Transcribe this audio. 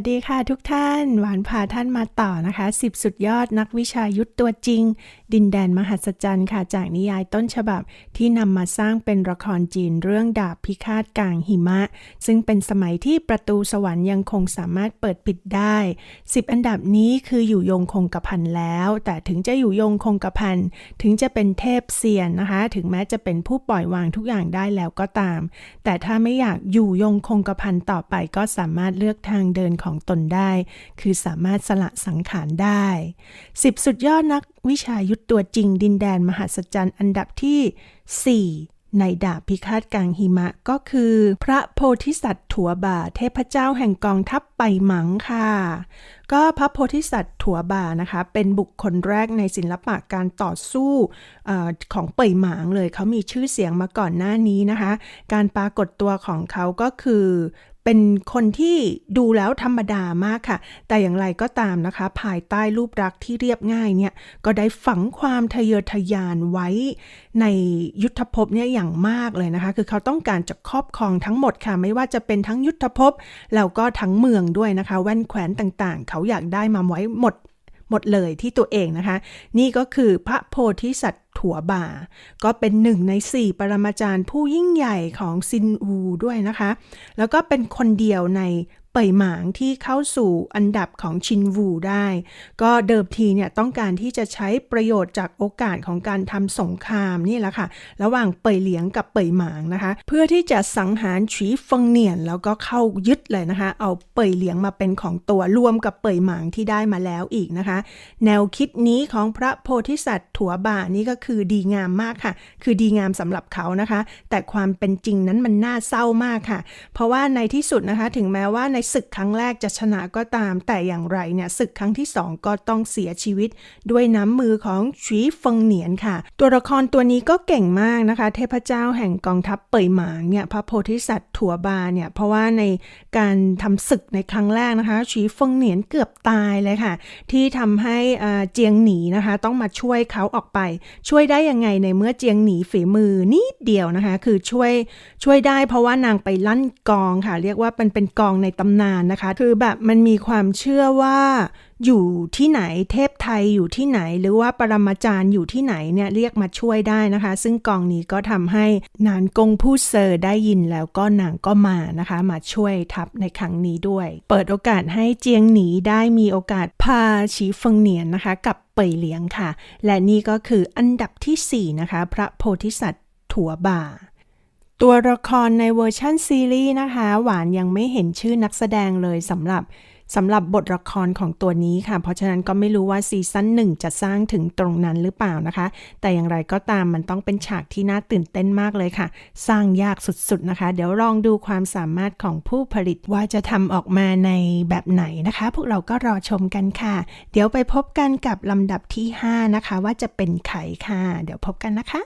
วัสดีค่ะทุกท่าน หวานพาท่านมาต่อนะคะ10 สุดยอดนักวิชายุทธตัวจริง ดินแดนมหัศจรรย์ค่ะ จากนิยายต้นฉบับที่นำมาสร้างเป็นละครจีนเรื่องดาบพิฆาตกลางหิมะ ซึ่งเป็นสมัยที่ประตูสวรรค์ยังคงสามารถเปิดปิดได้10อันดับนี้คืออยู่ยงคงกระพันแล้ว แต่ถึงจะอยู่ยงคงกระพันถึงจะเป็นเทพเซียนนะคะถึงแม้จะเป็นผู้ปล่อยวางทุกอย่างได้แล้วก็ตาม แต่ถ้าไม่อยากอยู่ยงคงกระพันต่อไปก็สามารถเลือกทางเดินของของตนได้ คือสามารถสละสังขารได้ 10 สุดยอดนักวิชายุทธตัวจริงดินแดนมหัศจรรย์อันดับที่ 4 ในดาบพิฆาตกลางหิมะก็คือ พระโพธิสัตว์ถั่วบ่า เทพเจ้าแห่งกองทัพไปหมังค่ะ ก็พระโพธิสัตว์ถั่วบ่านะคะ เป็นบุคคลแรกในศิลปะการต่อสู้อของเป่ยหมางเลยเขามีชื่อเสียงมาก่อนหน้านี้นะคะ การปรากฏตัวของเขาก็คือเป็นคนที่ดูแล้วธรรมดามากค่ะ แต่อย่างไรก็ตามนะคะภายใต้รูปรักษ์ที่เรียบง่ายเนี่ย ก็ได้ฝังความทะเยอทะยานไว้ในยุทธภพเนี่ยอย่างมากเลยนะคะ คือเขาต้องการจะครอบครองทั้งหมดค่ะ ไม่ว่าจะเป็นทั้งยุทธภพแล้วก็ทั้งเมืองด้วยนะคะ แว่นแขวนต่างๆ เขาอยากได้มาไว้หมด หมดเลยที่ตัวเองนะคะ นี่ก็คือพระโพธิสัตวถั่วบ่าก็เป็นหนึ่งในสี่ปรมาจารย์ ผู้ยิ่งใหญ่ของซินอูด้วยนะคะ แล้วก็เป็นคนเดียวในเป่ยหมางที่เข้าสู่อันดับของชินวูได้ ก็เดิมทีเนี่ยต้องการที่จะใช้ประโยชน์จากโอกาสของการทำสงครามนี่แหละค่ะระหว่างเป่ยเหลียงกับเป่ยหมางนะคะเพื่อที่จะสังหารฉีฟงเนียนแล้วก็เข้ายึดเลยนะคะเอาเป่ยเหลียงมาเป็นของตัวรวมกับเป่ยหมางที่ได้มาแล้วอีกนะคะ แนวคิดนี้ของพระโพธิสัตว์ถั่วบ่านี่ก็คคือดีงามมากค่ะ คือดีงามสำหรับเขานะคะ แต่ความเป็นจริงนั้นมันน่าเศร้ามากค่ะ เพราะว่าในที่สุดนะคะ ถึงแม้ว่าในศึกครั้งแรกจะชนะก็ตาม แต่อย่างไรเนี่ยศึกครั้งที่ 2 ก็ต้องเสียชีวิตด้วยน้ำมือของชีฟงเหนียนค่ะ ตัวละครตัวนี้ก็เก่งมากนะคะ เทพเจ้าแห่งกองทัพเป่ยหมางเนี่ยพระโพธิสัตว์ถั่วบาเนี่ย เพราะว่าในการทำศึกในครั้งแรกนะคะชีฟงเหนียนเกือบตายเลยค่ะ ที่ทำให้เจียงหนีนะคะต้องมาช่วยเขาออกไปช่วยวยได้ยังไงในเมื่อเจียงหนีฝีมือนิดเดียวนะคะ คือช่วยช่วยได้เพราะว่านางไปลั่นกองค่ะ เรียกว่าเป็นเป็นกองในตำนานนะคะคือแบบมันมีความเชื่อว่าอยู่ที่ไหนเทพไทยอยู่ที่ไหน หรือว่าปรมาจารย์อยู่ที่ไหนเนี่ยเรียกมาช่วยได้นะคะ ซึ่งกองนี้ก็ทำให้นานกงผู้เซอร์ได้ยินแล้วก็นางก็มานะคะ มาช่วยทัพในครั้งนี้ด้วย เปิดโอกาสให้เจียงหนีได้มีโอกาสพาชีฟงเนียนนะคะกลับเปยเหลียงค่ะ และนี่ก็คืออันดับที่ 4 นะคะ พระโพธิสัตว์ถั่วบ่า ตัวละครในเวอร์ชั่นซีรีส์นะคะ หวานยังไม่เห็นชื่อนักแสดงเลยสำหรับสำหรับบทละครของตัวนี้ค่ะ เพราะฉะนั้นก็ไม่รู้ว่าซีซั่นหนึ่งจะสร้างถึงตรงนั้นหรือเปล่านะคะ แต่อย่างไรก็ตามมันต้องเป็นฉากที่น่าตื่นเต้นมากเลยค่ะ สร้างยากสุดๆนะคะ เดี๋ยวลองดูความสามารถของผู้ผลิตว่าจะทำออกมาในแบบไหนนะคะ พวกเราก็รอชมกันค่ะ เดี๋ยวไปพบกันกับลำดับที่ 5 นะคะว่าจะเป็นใครค่ะ เดี๋ยวพบกันนะคะ